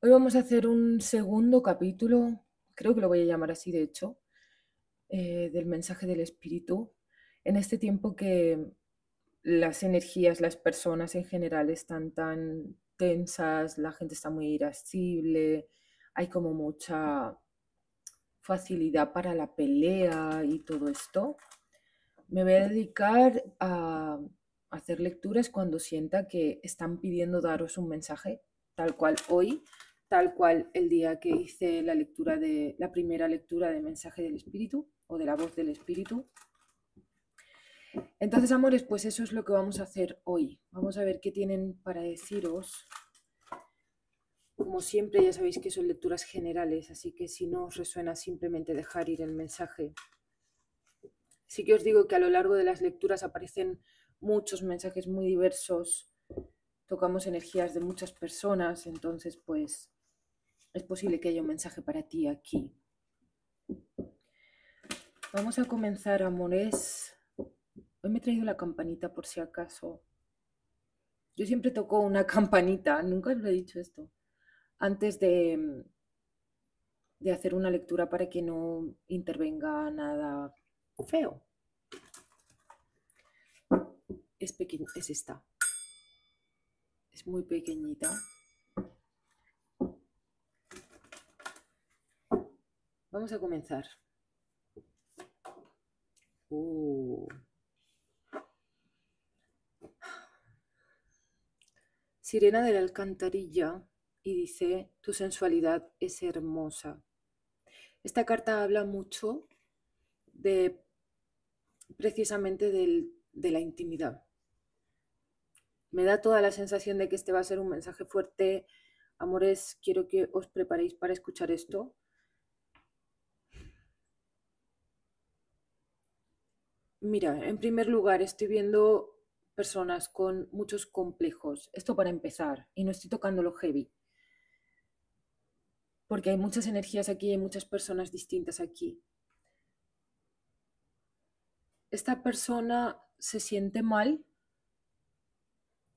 Hoy vamos a hacer un segundo capítulo, creo que lo voy a llamar así de hecho, eh, del mensaje del espíritu, en este tiempo que las energías, las personas en general están tan tensas, la gente está muy irascible, hay como mucha facilidad para la pelea y todo esto. Me voy a dedicar a hacer lecturas cuando sienta que están pidiendo daros un mensaje, tal cual hoy tal cual el día que hice la lectura de la primera lectura de Mensaje del Espíritu o de la voz del Espíritu. Entonces, amores, pues eso es lo que vamos a hacer hoy. Vamos a ver qué tienen para deciros. Como siempre, ya sabéis que son lecturas generales, así que si no os resuena, simplemente dejar ir el mensaje. Sí que os digo que a lo largo de las lecturas aparecen muchos mensajes muy diversos, tocamos energías de muchas personas, entonces pues es posible que haya un mensaje para ti aquí. Vamos a comenzar, amores. Hoy me he traído la campanita por si acaso. Yo siempre toco una campanita, nunca os lo he dicho esto, antes de, de hacer una lectura para que no intervenga nada feo. Es, es esta. Es muy pequeñita. Vamos a comenzar. Uh. Sirena de la alcantarilla y dice, tu sensualidad es hermosa. Esta carta habla mucho de precisamente de la intimidad. Me da toda la sensación de que este va a ser un mensaje fuerte. Amores, quiero que os preparéis para escuchar esto Mira, en primer lugar, estoy viendo personas con muchos complejos. Esto para empezar, y no estoy tocando lo heavy. Porque hay muchas energías aquí, hay muchas personas distintas aquí. Esta persona se siente mal.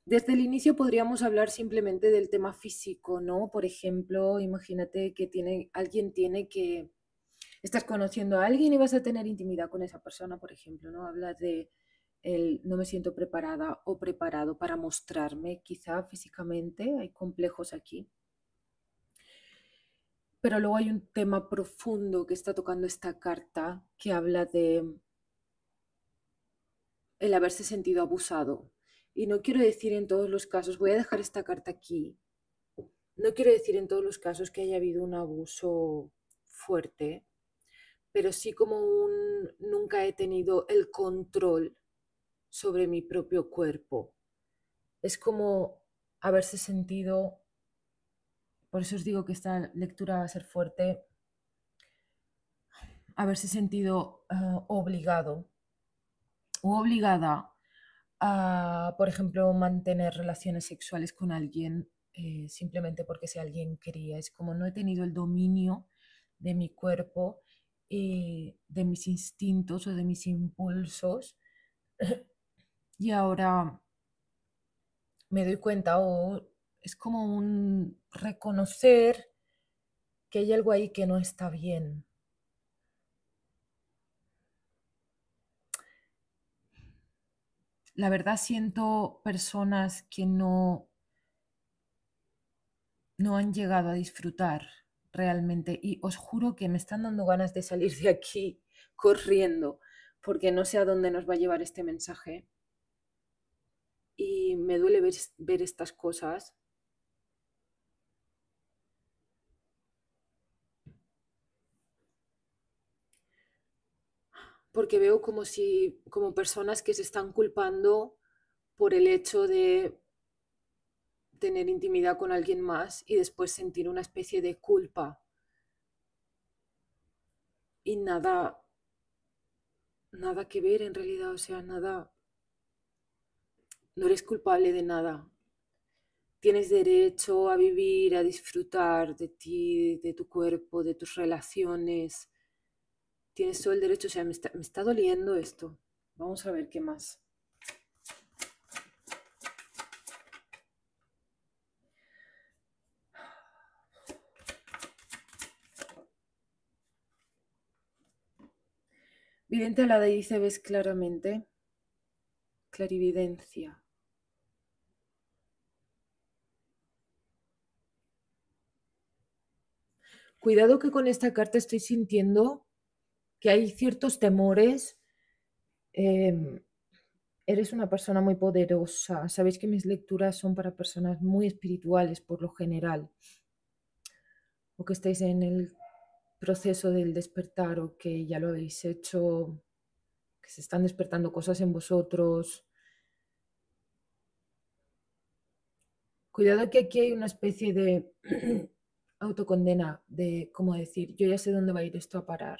Desde el inicio podríamos hablar simplemente del tema físico, ¿no? Por ejemplo, imagínate que tiene, alguien tiene que estás conociendo a alguien y vas a tener intimidad con esa persona, por ejemplo, ¿no? Habla de el no me siento preparada o preparado para mostrarme, quizá físicamente, hay complejos aquí. Pero luego hay un tema profundo que está tocando esta carta que habla de el haberse sentido abusado. Y no quiero decir en todos los casos, voy a dejar esta carta aquí. No quiero decir en todos los casos que haya habido un abuso fuerte, pero sí como un nunca he tenido el control sobre mi propio cuerpo. Es como haberse sentido, por eso os digo que esta lectura va a ser fuerte, haberse sentido eh, obligado o obligada a, por ejemplo, mantener relaciones sexuales con alguien eh, simplemente porque si alguien quería. Es como no he tenido el dominio de mi cuerpo eh, de mis instintos o de mis impulsos. y ahora me doy cuenta o es como un reconocer que hay algo ahí que no está bien. La verdad siento personas que no, no han llegado a disfrutar realmente. Y os juro que me están dando ganas de salir de aquí corriendo, porque no sé a dónde nos va a llevar este mensaje. Y me duele ver, estas cosas. Porque veo como si, como personas que se están culpando por el hecho de tener intimidad con alguien más y después sentir una especie de culpa. Y nada, nada que ver en realidad, o sea, nada, no eres culpable de nada. Tienes derecho a vivir, a disfrutar de ti, de tu cuerpo, de tus relaciones. Tienes todo el derecho, o sea, me está, me está doliendo esto. Vamos a ver qué más. Vidente la dice, ves claramente, clarividencia. Cuidado que con esta carta estoy sintiendo que hay ciertos temores. Em, eres una persona muy poderosa. Sabéis que mis lecturas son para personas muy espirituales por lo general. O que estáis en el proceso del despertar o que ya lo habéis hecho, que se están despertando cosas en vosotros. Cuidado que aquí hay una especie de autocondena, de cómo decir, yo ya sé dónde va a ir esto a parar.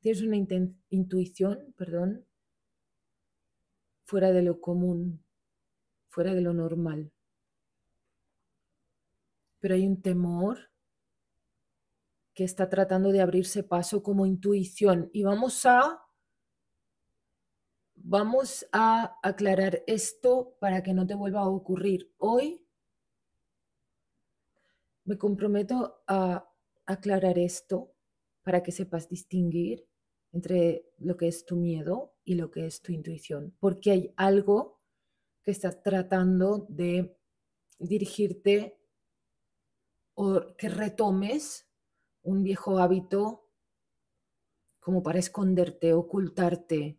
Tienes una intuición, perdón, fuera de lo común, fuera de lo normal. Pero hay un temor que está tratando de abrirse paso como intuición. Y vamos a, vamos a aclarar esto para que no te vuelva a ocurrir. Hoy me comprometo a aclarar esto para que sepas distinguir entre lo que es tu miedo y lo que es tu intuición, porque hay algo que está tratando de dirigirte o que retomes un viejo hábito como para esconderte, ocultarte.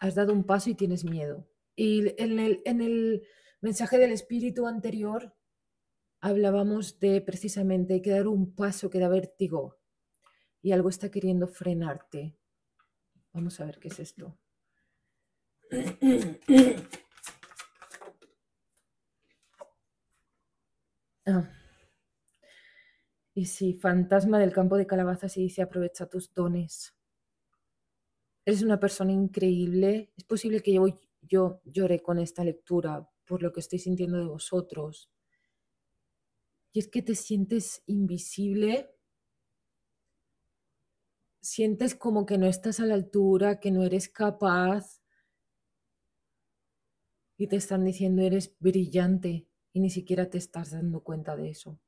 Has dado un paso y tienes miedo. Y en el, mensaje del espíritu anterior hablábamos de precisamente hay que dar un paso que da vértigo y algo está queriendo frenarte. Vamos a ver qué es esto. Ah. Y si fantasma del campo de calabazas y dice aprovecha tus dones. Eres una persona increíble. Es posible que yo, yo con esta lectura por lo que estoy sintiendo de vosotros. Y es que te sientes invisible, sientes como que no estás a la altura, que no eres capaz. Y te están diciendo eres brillante y ni siquiera te estás dando cuenta de eso.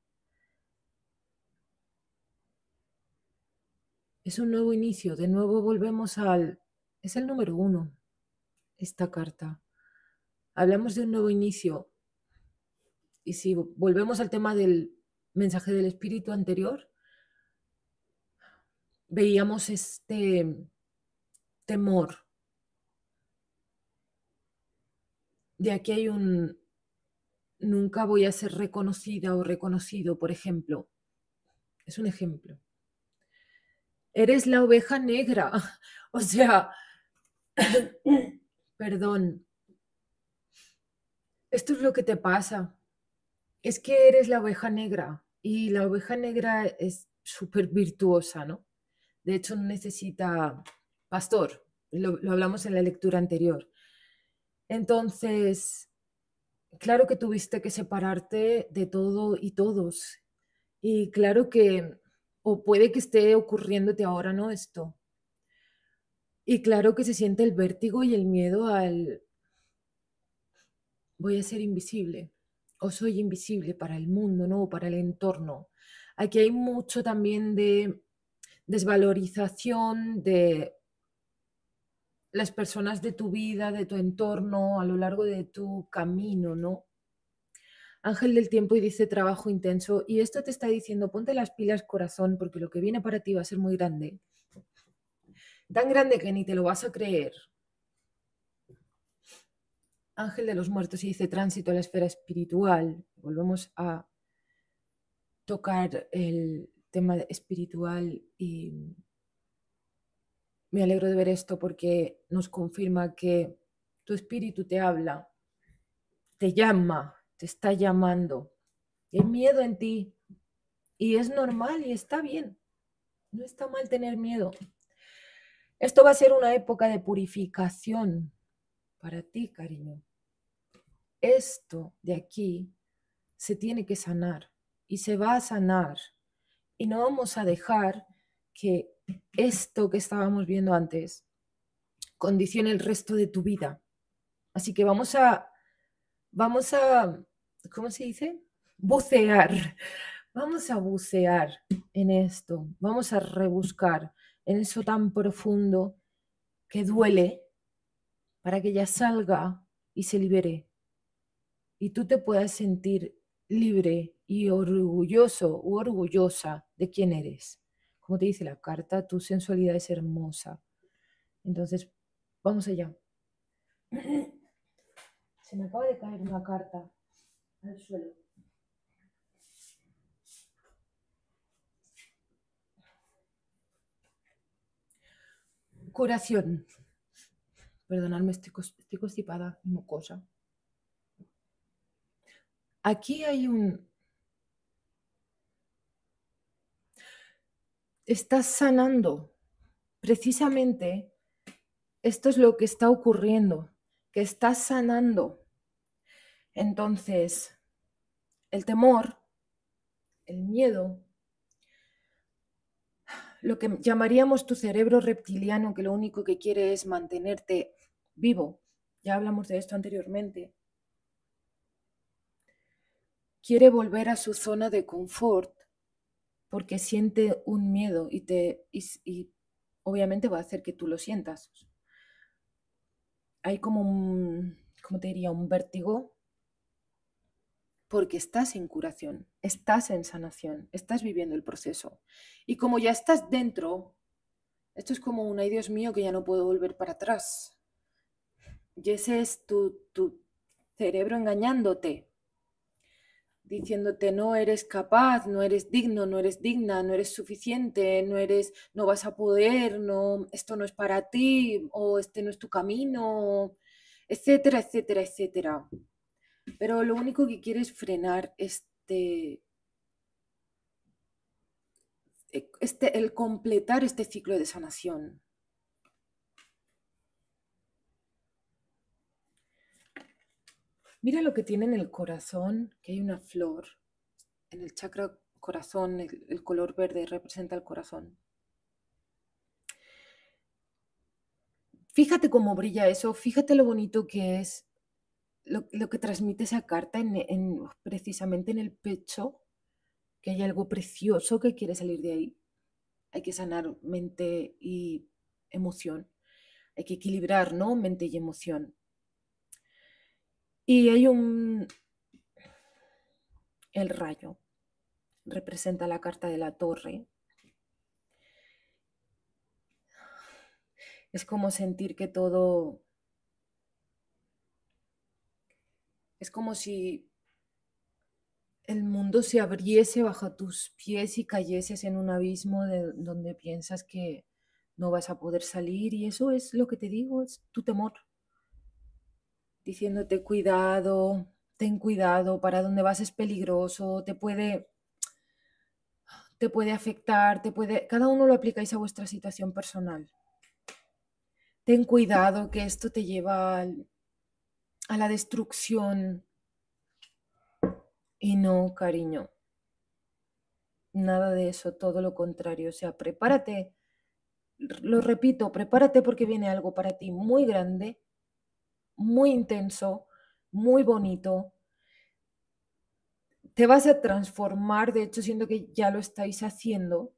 Es un nuevo inicio, de nuevo volvemos al... Es el número uno, esta carta. Hablamos de un nuevo inicio. Y si volvemos al tema del mensaje del espíritu anterior, veíamos este temor. De aquí hay un, nunca voy a ser reconocida o reconocido, por ejemplo. Es un ejemplo eres la oveja negra. O sea, perdón, esto es lo que te pasa. Es que eres la oveja negra y la oveja negra es súper virtuosa, ¿no? De hecho, no necesita pastor, lo, lo, hablamos en la lectura anterior. Entonces, claro que tuviste que separarte de todo y todos. Y claro que o puede que esté ocurriéndote ahora, ¿no? Esto. Y claro que se siente el vértigo y el miedo al voy a ser invisible o soy invisible para el mundo, ¿no? O para el entorno. Aquí hay mucho también de desvalorización de las personas de tu vida, de tu entorno, a lo largo de tu camino, ¿no? Ángel del Tiempo y dice trabajo intenso y esto te está diciendo ponte las pilas corazón porque lo que viene para ti va a ser muy grande. Tan grande que ni te lo vas a creer. Ángel de los Muertos y dice tránsito a la esfera espiritual. Volvemos a tocar el tema espiritual y me alegro de ver esto porque nos confirma que tu espíritu te habla, te llama, te está llamando. Hay miedo en ti. Y es normal y está bien. No está mal tener miedo. Esto va a ser una época de purificación para ti, cariño. Esto de aquí se tiene que sanar y se va a sanar. Y no vamos a dejar que esto que estábamos viendo antes condicione el resto de tu vida. Así que vamos a, vamos a ¿cómo se dice? Bucear. Vamos a bucear en esto, vamos a rebuscar en eso tan profundo que duele para que ya salga y se libere. Y tú te puedas sentir libre y orgulloso u orgullosa de quién eres. Como te dice la carta, tu sensualidad es hermosa. Entonces, vamos allá. Se me acaba de caer una carta al suelo. Curación. Perdonadme, estoy, estoy constipada y mucosa. Aquí hay un... Estás sanando. Precisamente esto es lo que está ocurriendo, que estás sanando entonces, el temor, el miedo, lo que llamaríamos tu cerebro reptiliano, que lo único que quiere es mantenerte vivo, ya hablamos de esto anteriormente, quiere volver a su zona de confort porque siente un miedo y, te, y, obviamente va a hacer que tú lo sientas. Hay como un, ¿cómo te diría? Un vértigo porque estás en curación, estás en sanación, estás viviendo el proceso. Y como ya estás dentro, esto es como un ay Dios mío que ya no puedo volver para atrás. Y ese es tu, tu cerebro engañándote, diciéndote no eres capaz, no eres digno, no eres digna, no eres suficiente, no eres, no vas a poder, no, esto no es para ti, o este no es tu camino, etcétera, etcétera, etcétera pero lo único que quiere es frenar este, e, este el completar este ciclo de sanación. Mira lo que tiene en el corazón, que hay una flor. En el chakra corazón, el color verde representa el corazón. Fíjate cómo brilla eso, fíjate lo bonito que es lo, que transmite esa carta en, precisamente en el pecho, que hay algo precioso que quiere salir de ahí. Hay que sanar mente y emoción. Hay que equilibrar ¿no? mente y emoción. Y hay un... El rayo representa la carta de la torre. Es como sentir que todo Es como si el mundo se abriese bajo tus pies y cayeses en un abismo de donde piensas que no vas a poder salir y eso es lo que te digo, es tu temor. Diciéndote cuidado, ten cuidado, para donde vas es peligroso, te puede te puede afectar, te puede cada uno lo aplicáis a vuestra situación personal. Ten cuidado que esto te lleva al a la destrucción. Y no, cariño, nada de eso, todo lo contrario. O sea, prepárate, lo repito, prepárate porque viene algo para ti muy grande, muy intenso, muy bonito. Te vas a transformar, de hecho siento que ya lo estáis haciendo.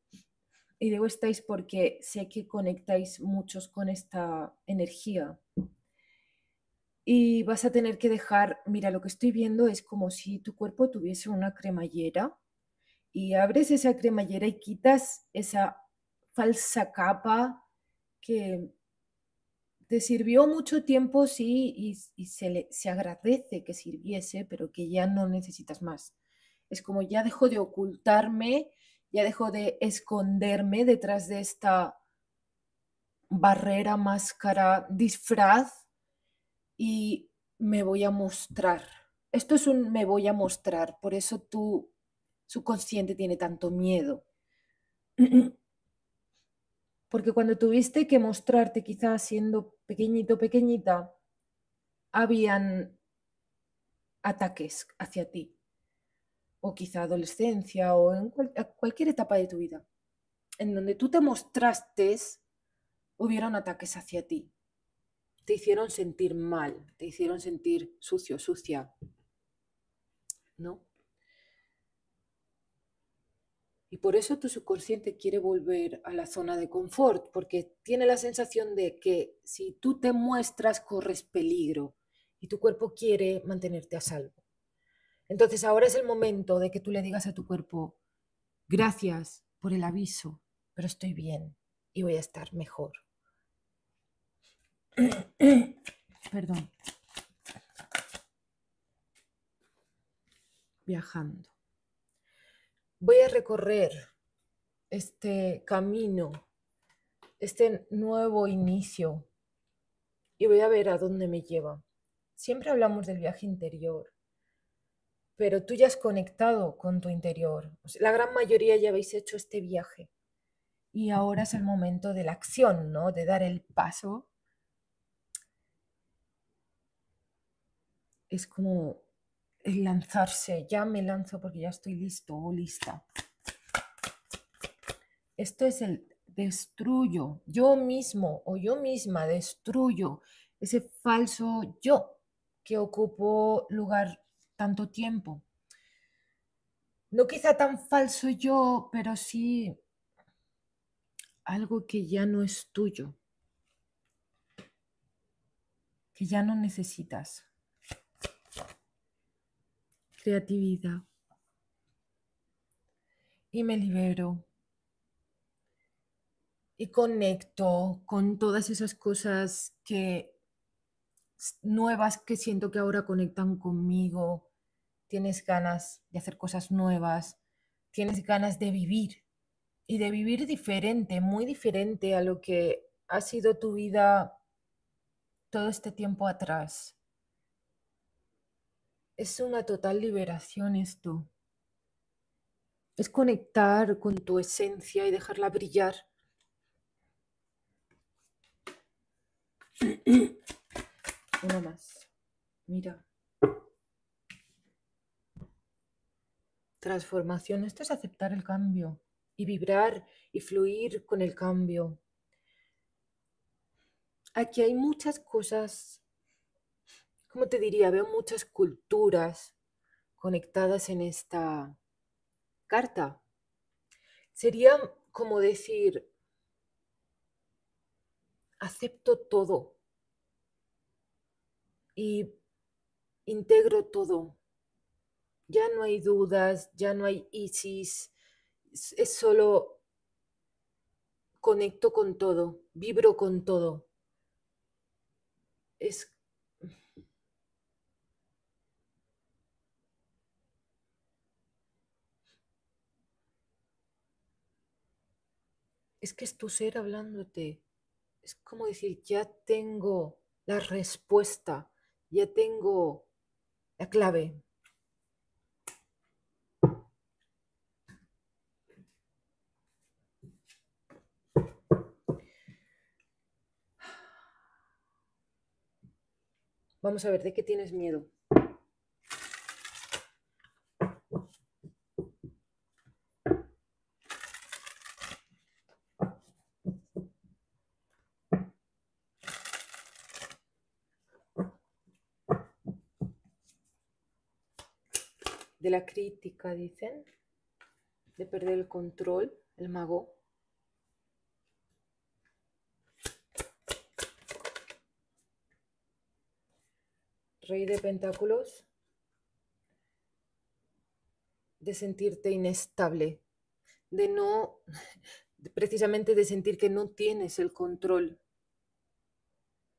Y digo estáis porque sé que conectáis muchos con esta energía, y vas a tener que dejar, mira, lo que estoy viendo es como si tu cuerpo tuviese una cremallera y abres esa cremallera y quitas esa falsa capa que te sirvió mucho tiempo, sí, y, se, se agradece que sirviese, pero que ya no necesitas más. Es como ya dejo de ocultarme, ya dejo de esconderme detrás de esta barrera, máscara, disfraz y me voy a mostrar. Esto es un me voy a mostrar, por eso tu subconsciente tiene tanto miedo. Porque cuando tuviste que mostrarte quizás siendo pequeñito, pequeñita, habían ataques hacia ti, o quizá adolescencia, o en cualquier etapa de tu vida, en donde tú te mostraste, hubieron ataques hacia ti te hicieron sentir mal, te hicieron sentir sucio, sucia. ¿No? Y por eso tu subconsciente quiere volver a la zona de confort, porque tiene la sensación de que si tú te muestras corres peligro y tu cuerpo quiere mantenerte a salvo. Entonces ahora es el momento de que tú le digas a tu cuerpo, gracias por el aviso, pero estoy bien y voy a estar mejor. Perdón. Viajando. Voy a recorrer este camino, este nuevo inicio y voy a ver a dónde me lleva. Siempre hablamos del viaje interior, pero tú ya has conectado con tu interior. La gran mayoría ya habéis hecho este viaje y ahora es el momento de la acción, ¿no? De dar el paso es como el lanzarse, ya me lanzo porque ya estoy listo o oh, lista. Esto es el destruyo, yo mismo o yo misma destruyo ese falso yo que ocupó lugar tanto tiempo. No quizá tan falso yo, pero sí algo que ya no es tuyo, que ya no necesitas creatividad. Y me libero. Y conecto con todas esas cosas que nuevas que siento que ahora conectan conmigo. Tienes ganas de hacer cosas nuevas. Tienes ganas de vivir. Y de vivir diferente, muy diferente a lo que ha sido tu vida todo este tiempo atrás es una total liberación esto. Es conectar con tu esencia y dejarla brillar. Una más. Mira. Transformación. Esto es aceptar el cambio y vibrar y fluir con el cambio. Aquí hay muchas cosas ¿cómo te diría? Veo muchas culturas conectadas en esta carta. Sería como decir, acepto todo y integro todo. Ya no hay dudas, ya no hay isis, es solo conecto con todo, vibro con todo. Es es que es tu ser hablándote. Es como decir, ya tengo la respuesta, ya tengo la clave. Vamos a ver, ¿de qué tienes miedo? de la crítica, dicen, de perder el control, el mago. Rey de Pentáculos, de sentirte inestable, de no, precisamente de sentir que no tienes el control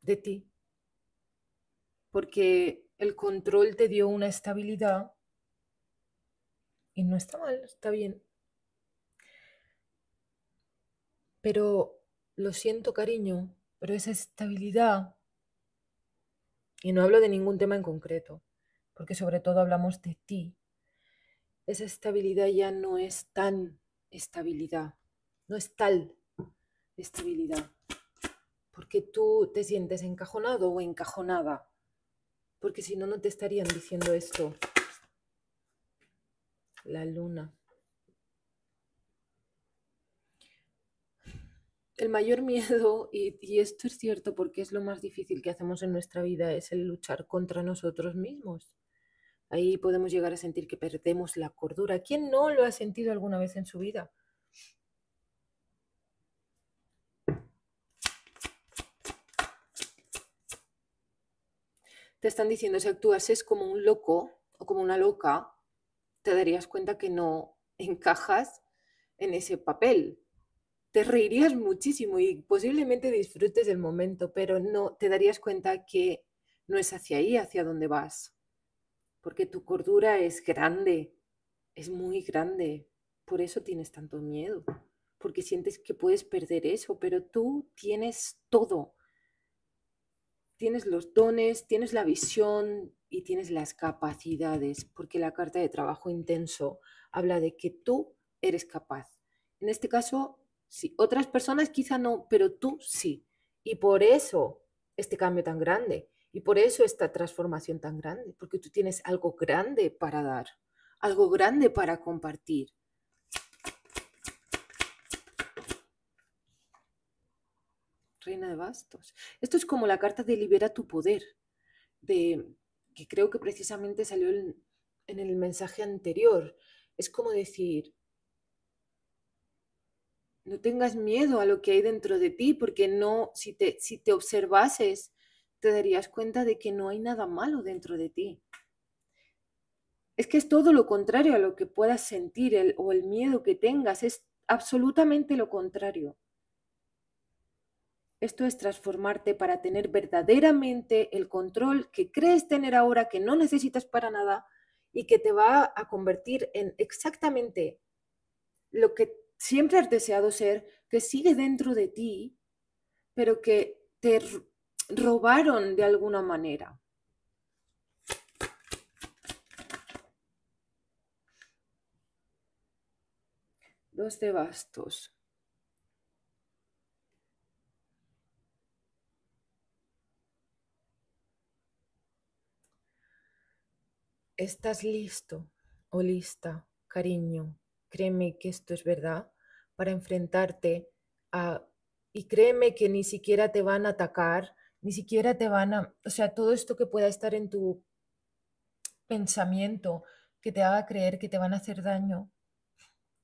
de ti, porque el control te dio una estabilidad y no está mal, está bien. Pero lo siento, cariño, pero esa estabilidad, y no hablo de ningún tema en concreto, porque sobre todo hablamos de ti, esa estabilidad ya no es tan estabilidad, no es tal estabilidad, porque tú te sientes encajonado o encajonada, porque si no, no te estarían diciendo esto la luna. El mayor miedo, y, esto es cierto porque es lo más difícil que hacemos en nuestra vida, es el luchar contra nosotros mismos. Ahí podemos llegar a sentir que perdemos la cordura. ¿Quién no lo ha sentido alguna vez en su vida? Te están diciendo, si actúas es como un loco o como una loca, te darías cuenta que no encajas en ese papel. Te reirías muchísimo y posiblemente disfrutes el momento, pero no te darías cuenta que no es hacia ahí, hacia donde vas. Porque tu cordura es grande, es muy grande. Por eso tienes tanto miedo, porque sientes que puedes perder eso, pero tú tienes todo. Tienes los dones, tienes la visión, y tienes las capacidades, porque la carta de trabajo intenso habla de que tú eres capaz. En este caso, sí. Otras personas quizá no, pero tú sí. Y por eso este cambio tan grande y por eso esta transformación tan grande, porque tú tienes algo grande para dar, algo grande para compartir. Reina de bastos. Esto es como la carta de libera tu poder, de que creo que precisamente salió en, el mensaje anterior. Es como decir, no tengas miedo a lo que hay dentro de ti, porque no, si te, observases, te darías cuenta de que no hay nada malo dentro de ti. Es que es todo lo contrario a lo que puedas sentir o el miedo que tengas, es absolutamente lo contrario. Esto es transformarte para tener verdaderamente el control que crees tener ahora, que no necesitas para nada y que te va a convertir en exactamente lo que siempre has deseado ser, que sigue dentro de ti, pero que te robaron de alguna manera. Dos de ¿Estás listo o lista, cariño? Créeme que esto es verdad para enfrentarte a... Y créeme que ni siquiera te van a atacar, ni siquiera te van a... O sea, todo esto que pueda estar en tu pensamiento que te haga creer que te van a hacer daño,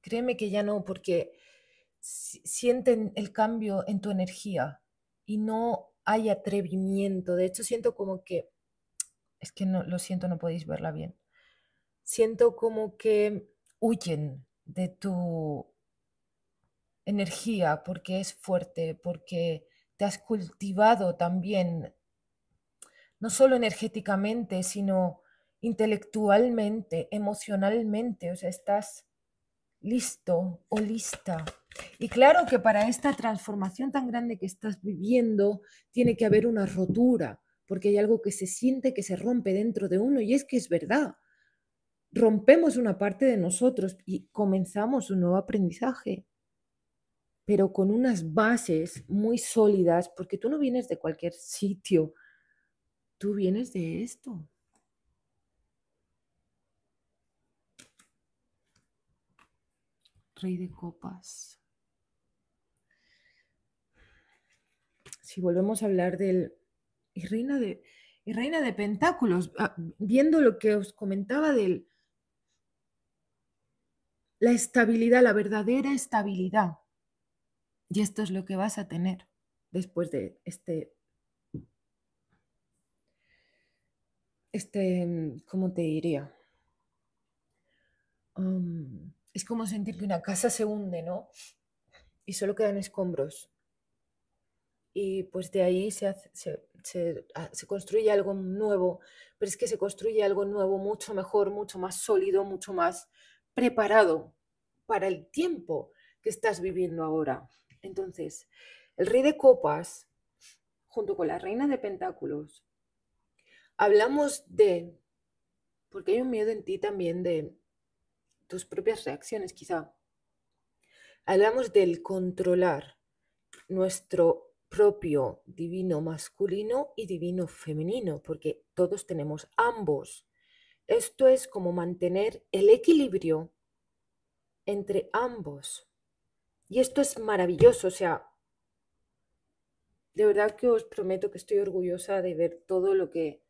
créeme que ya no, porque sienten el cambio en tu energía y no hay atrevimiento. De hecho, siento como que es que no, lo siento, no podéis verla bien. Siento como que huyen de tu energía porque es fuerte, porque te has cultivado también, no solo energéticamente, sino intelectualmente, emocionalmente, o sea, estás listo o lista. Y claro que para esta transformación tan grande que estás viviendo, tiene que haber una rotura, porque hay algo que se siente que se rompe dentro de uno y es que es verdad. Rompemos una parte de nosotros y comenzamos un nuevo aprendizaje, pero con unas bases muy sólidas, porque tú no vienes de cualquier sitio, tú vienes de esto. Rey de copas. Si volvemos a hablar del y reina de, reina de pentáculos, ah, viendo lo que os comentaba de la estabilidad, la verdadera estabilidad. Y esto es lo que vas a tener después de este, este, mm, ¿cómo te diría? Um, es como sentir que una casa se hunde, ¿no? Y solo quedan escombros. Y pues de ahí se, hace, Ah, se, construye algo nuevo, pero es que se construye algo nuevo mucho mejor, mucho más sólido, mucho más preparado para el tiempo que estás viviendo ahora. Entonces, el rey de copas, junto con la reina de pentáculos, hablamos de, porque hay un miedo en ti también de tus propias reacciones quizá, hablamos del controlar nuestro propio divino masculino y divino femenino, porque todos tenemos ambos. Esto es como mantener el equilibrio entre ambos. Y esto es maravilloso, o sea, de verdad que os prometo que estoy orgullosa de ver todo lo que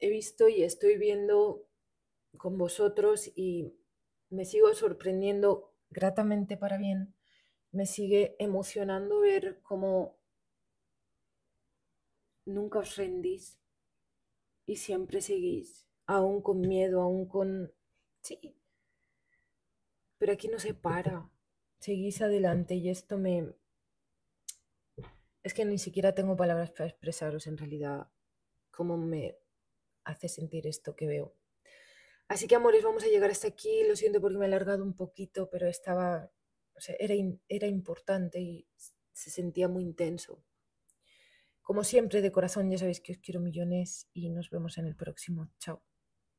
he visto y estoy viendo con vosotros y me sigo sorprendiendo gratamente para bien. Me sigue emocionando ver cómo nunca os rendís y siempre seguís, aún con miedo, aún con... Sí, pero aquí no se para, seguís adelante y esto me... Es que ni siquiera tengo palabras para expresaros en realidad cómo me hace sentir esto que veo. Así que amores, vamos a llegar hasta aquí. Lo siento porque me he alargado un poquito, pero estaba, o sea, era, era importante y se sentía muy intenso. Como siempre, de corazón, ya sabéis que os quiero millones y nos vemos en el próximo. Chao.